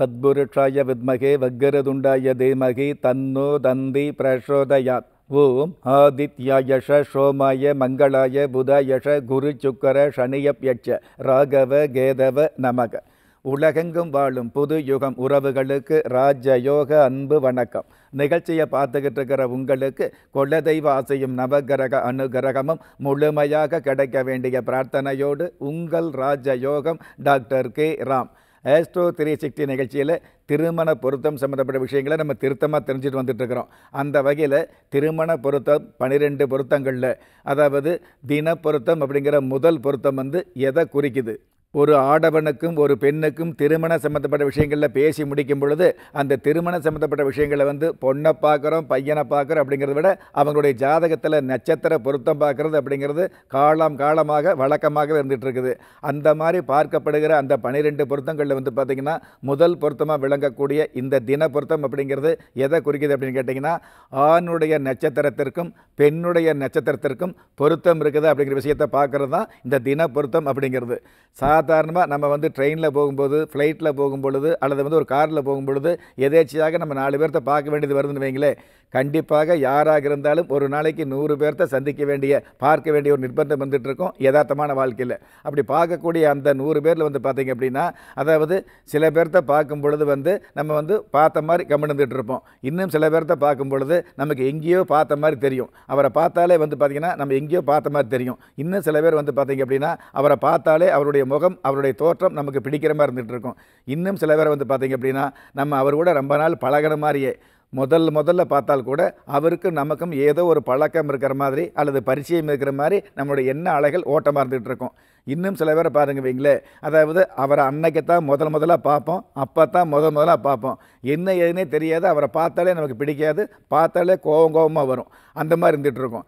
தத்புருஷாய வித்மகே வக்கரதுண்டாய தீமகி தன்னோ தந்தி பிரசோதயாத் ஓம் ஆதித்யாயஷ சோமாய மங்களாய புதாயஷ குரு சுக்கர சனியப்யட்ச ராகவ கேதவ நமக உலகெங்கும் வாழும் புது யுகம் உறவுகளுக்கு ராஜயோக அன்பு வணக்கம் நிகழ்ச்சியை பார்த்துக்கிட்டு இருக்கிற உங்களுக்கு குலதெய்வ ஆசையும் நவகிரக அனுகிரகமும் முழுமையாக கிடைக்க வேண்டிய பிரார்த்தனையோடு உங்கள் ராஜயோகம் doctor K Ram astro three Sakthi நிகழ்ச்சியில் திருமண பொருத்தம் சம்மந்தப்பட்ட விஷயங்களை நம்ம திருத்தமாக தெரிஞ்சுட்டு வந்துட்டுருக்கிறோம் அந்த வகையில் திருமண பொருத்தம் பனிரெண்டு பொருத்தங்களில் அதாவது தின பொருத்தம் அப்படிங்கிற முதல் பொருத்தம் வந்து எதை குறிக்குது ஒரு ஆடவனுக்கும் ஒரு பெண்ணுக்கும் திருமண சம்மந்தப்பட்ட விஷயங்களில் பேசி முடிக்கும் பொழுது அந்த திருமண சம்மந்தப்பட்ட விஷயங்களை வந்து பொண்ணை பார்க்குறோம் பையனை பார்க்குறோம் அப்படிங்கிறத விட அவங்களுடைய ஜாதகத்தில் நட்சத்திர பொருத்தம் பார்க்குறது அப்படிங்கிறது காலம் காலமாக வழக்கமாகவே இருந்துகிட்டு இருக்குது அந்த மாதிரி பார்க்கப்படுகிற அந்த பனிரெண்டு பொருத்தங்களில் வந்து பார்த்திங்கன்னா முதல் பொருத்தமாக விளங்கக்கூடிய இந்த தின பொருத்தம் அப்படிங்கிறது எதை குறிக்குது அப்படின்னு கேட்டிங்கன்னா ஆணுடைய நட்சத்திரத்திற்கும் பெண்ணுடைய நட்சத்திரத்திற்கும் பொருத்தம் இருக்குது அப்படிங்கிற விஷயத்தை பார்க்குறது தான் இந்த தின பொருத்தம் அப்படிங்கிறது சாத சாதாரணமாக நம்ம வந்து ட்ரெயினில் போகும்போது ஃப்ளைட்டில் போகும்பொழுது அல்லது வந்து ஒரு காரில் போகும்பொழுது எதேச்சியாக நம்ம நாலு பேர்த்த பார்க்க வேண்டியது வருதுன்னு வைங்களேன் கண்டிப்பாக யாராக இருந்தாலும் ஒரு நாளைக்கு நூறு பேர்த்த சந்திக்க வேண்டிய பார்க்க வேண்டிய ஒரு நிர்பந்தம் வந்துட்டு இருக்கும் யதார்த்தமான வாழ்க்கையில் அப்படி பார்க்கக்கூடிய அந்த நூறு பேரில் வந்து பார்த்திங்க அப்படின்னா அதாவது சில பேர்த்த பார்க்கும் பொழுது வந்து நம்ம வந்து பார்த்த மாதிரி கம்மிந்துட்டு இருப்போம் இன்னும் சில பேர்த்த பார்க்கும் பொழுது நமக்கு எங்கேயோ பார்த்த மாதிரி தெரியும் அவரை பார்த்தாலே வந்து பார்த்திங்கன்னா நம்ம எங்கேயோ பார்த்த மாதிரி தெரியும் இன்னும் சில பேர் வந்து பார்த்திங்க அப்படின்னா அவரை பார்த்தாலே அவருடைய முகம் முகம் அவருடைய தோற்றம் நமக்கு பிடிக்கிற மாதிரி இருந்துகிட்டு இருக்கும் இன்னும் சில பேரை வந்து பார்த்திங்க அப்படின்னா நம்ம அவர் கூட ரொம்ப நாள் பழகிற மாதிரியே முதல் முதல்ல பார்த்தால் கூட அவருக்கும் நமக்கும் ஏதோ ஒரு பழக்கம் இருக்கிற மாதிரி அல்லது பரிச்சயம் இருக்கிற மாதிரி நம்மளுடைய எண்ண அலைகள் ஓட்டமாக இருந்துகிட்டு இருக்கும் இன்னும் சில பேரை பாருங்க வைங்களேன் அதாவது அவரை அன்னைக்கு தான் முதல் முதலாக பார்ப்போம் அப்போ தான் முதல் முதலாக பார்ப்போம் என்ன ஏதுன்னே தெரியாது அவரை பார்த்தாலே நமக்கு பிடிக்காது பார்த்தாலே கோவம் கோபமாக வரும் அந்த மாதிரி இருந்துகிட்ருக்கோம்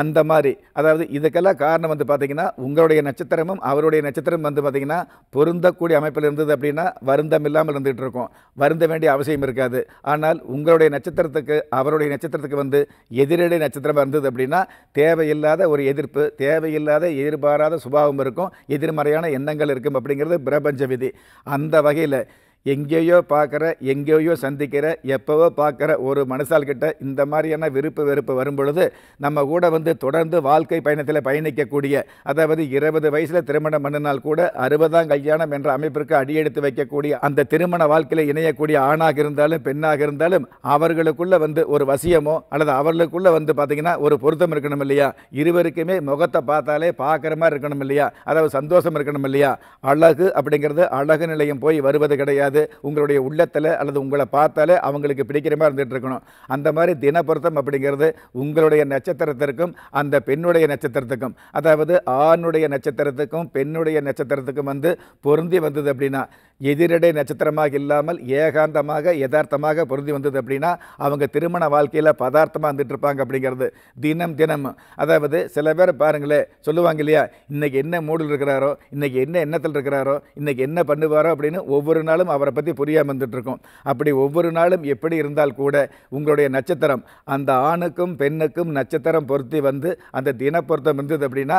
அந்த மாதிரி அதாவது இதுக்கெல்லாம் காரணம் வந்து பார்த்திங்கன்னா உங்களுடைய நட்சத்திரமும் அவருடைய நட்சத்திரம் வந்து பார்த்திங்கன்னா பொருந்தக்கூடிய அமைப்பில் இருந்தது அப்படின்னா வருந்தம் இல்லாமல் இருந்துகிட்டு இருக்கும் வருந்த வேண்டிய அவசியம் இருக்காது ஆனால் உங்களுடைய நட்சத்திரத்துக்கு அவருடைய நட்சத்திரத்துக்கு வந்து எதிரடை நட்சத்திரம் இருந்தது அப்படின்னா தேவையில்லாத ஒரு எதிர்ப்பு தேவையில்லாத எதிர்பாராத சுபாவம் இருக்கும் எதிர்மறையான எண்ணங்கள் இருக்கும் அப்படிங்கிறது பிரபஞ்ச விதி அந்த வகையில் எங்கேயோ பார்க்குற எங்கேயோ சந்திக்கிற எப்போவோ பார்க்குற ஒரு மனுஷால்கிட்ட இந்த மாதிரியான விருப்பு வெறுப்பு வரும் பொழுது நம்ம கூட வந்து தொடர்ந்து வாழ்க்கை பயணத்தில் பயணிக்கக்கூடிய அதாவது இருபது வயசில் திருமணம் பண்ணினால் கூட அறுபதாம் கல்யாணம் என்ற அமைப்பிற்கு அடியெடுத்து வைக்கக்கூடிய அந்த திருமண வாழ்க்கையில் இணையக்கூடிய ஆணாக இருந்தாலும் பெண்ணாக இருந்தாலும் அவர்களுக்குள்ளே வந்து ஒரு வசியமோ அல்லது அவர்களுக்குள்ளே வந்து பார்த்திங்கன்னா ஒரு பொருத்தம் இருக்கணும் இல்லையா இருவருக்குமே முகத்தை பார்த்தாலே பார்க்குற மாதிரி இருக்கணும் இல்லையா அதாவது சந்தோஷம் இருக்கணும் இல்லையா அழகு அப்படிங்கிறது அழகு நிலையம் போய் வருவது கிடையாது கூடாது உங்களுடைய உள்ளத்தில் அல்லது உங்களை பார்த்தாலே அவங்களுக்கு பிடிக்கிற மாதிரி இருந்துகிட்டு இருக்கணும் அந்த மாதிரி தினப்பொருத்தம் அப்படிங்கிறது உங்களுடைய நட்சத்திரத்திற்கும் அந்த பெண்ணுடைய நட்சத்திரத்துக்கும் அதாவது ஆணுடைய நட்சத்திரத்துக்கும் பெண்ணுடைய நட்சத்திரத்துக்கும் வந்து பொருந்தி வந்தது அப்படின்னா எதிரடை நட்சத்திரமாக இல்லாமல் ஏகாந்தமாக யதார்த்தமாக பொருந்தி வந்தது அப்படின்னா அவங்க திருமண வாழ்க்கையில் பதார்த்தமாக வந்துட்டு இருப்பாங்க அப்படிங்கிறது தினம் தினம் அதாவது சில பேர் பாருங்களேன் சொல்லுவாங்க இல்லையா இன்றைக்கி என்ன மூடில் இருக்கிறாரோ இன்றைக்கி என்ன எண்ணத்தில் இருக்கிறாரோ இன்றைக்கி என்ன பண்ணுவாரோ அப்படின்னு ஒவ்வொரு நாளும் அவரை பற்றி புரியாமல் வந்துட்டுருக்கோம் அப்படி ஒவ்வொரு நாளும் எப்படி இருந்தால் கூட உங்களுடைய நட்சத்திரம் அந்த ஆணுக்கும் பெண்ணுக்கும் நட்சத்திரம் பொருத்தி வந்து அந்த தின பொருத்தம் இருந்தது அப்படின்னா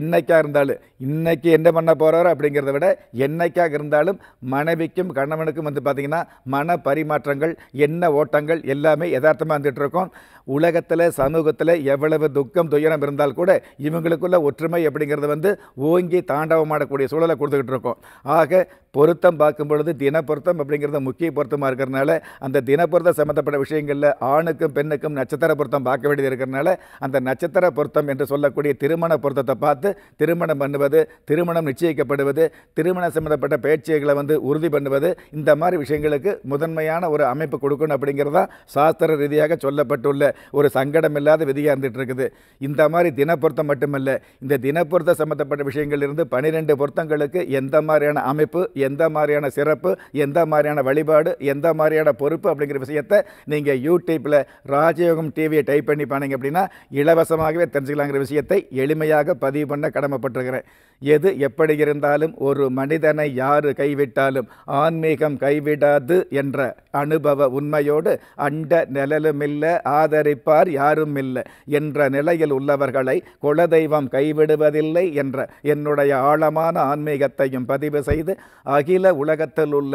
என்னைக்காக இருந்தாலும் இன்னைக்கு என்ன பண்ண போகிறாரோ அப்படிங்கிறத விட என்னைக்காக இருந்தாலும் மனைவிக்கும் கணவனுக்கும் வந்து பார்த்திங்கன்னா மன பரிமாற்றங்கள் என்ன ஓட்டங்கள் எல்லாமே யதார்த்தமாக வந்துட்டுருக்கோம் இருக்கோம் உலகத்தில் சமூகத்தில் எவ்வளவு துக்கம் துயரம் இருந்தால் கூட இவங்களுக்குள்ள ஒற்றுமை அப்படிங்கிறது வந்து ஓங்கி தாண்டவமாடக்கூடிய சூழலை கொடுத்துக்கிட்டு இருக்கோம் ஆக பொருத்தம் பார்க்கும் பொழுது தின தினப்பொருத்தம் அப்படிங்கிறது முக்கிய பொருத்தமாக இருக்கிறனால அந்த தினப்பொருத்தம் சம்மந்தப்பட்ட விஷயங்களில் ஆணுக்கும் பெண்ணுக்கும் நட்சத்திர பொருத்தம் பார்க்க வேண்டியது இருக்கிறனால அந்த நட்சத்திர பொருத்தம் என்று சொல்லக்கூடிய திருமண பொருத்தத்தை பார்த்து திருமணம் பண்ணுவது திருமணம் நிச்சயிக்கப்படுவது திருமணம் சம்மந்தப்பட்ட பேச்சுகளை வந்து உறுதி பண்ணுவது இந்த மாதிரி விஷயங்களுக்கு முதன்மையான ஒரு அமைப்பு கொடுக்கணும் அப்படிங்கிறதா சாஸ்திர ரீதியாக சொல்லப்பட்டுள்ள ஒரு சங்கடம் இல்லாத விதியாக இருந்துகிட்டு இருக்குது இந்த மாதிரி தினப்பொருத்தம் மட்டுமல்ல இந்த தினப்பொருத்த சம்மந்தப்பட்ட விஷயங்கள் இருந்து பனிரெண்டு பொருத்தங்களுக்கு எந்த மாதிரியான அமைப்பு எந்த மாதிரியான சிறப்பு எந்த மாதிரியான வழிபாடு எந்த மாதிரியான பொறுப்பு அப்படிங்கிற விஷயத்தை நீங்கள் யூடியூப்பில் ராஜயோகம் டிவியை டைப் பண்ணி பானீங்க அப்படின்னா இலவசமாகவே தெரிஞ்சுக்கலாங்கிற விஷயத்தை எளிமையாக பதிவு பண்ண கடமைப்பட்டிருக்கிறேன் எது எப்படி இருந்தாலும் ஒரு மனிதனை யார் கைவிட்டாலும் ஆன்மீகம் கைவிடாது என்ற அனுபவ உண்மையோடு அண்ட நிழலும் இல்லை ஆதரிப்பார் யாரும் இல்லை என்ற நிலையில் உள்ளவர்களை குலதெய்வம் கைவிடுவதில்லை என்ற என்னுடைய ஆழமான ஆன்மீகத்தையும் பதிவு செய்து அகில உலகத்தில் உள்ள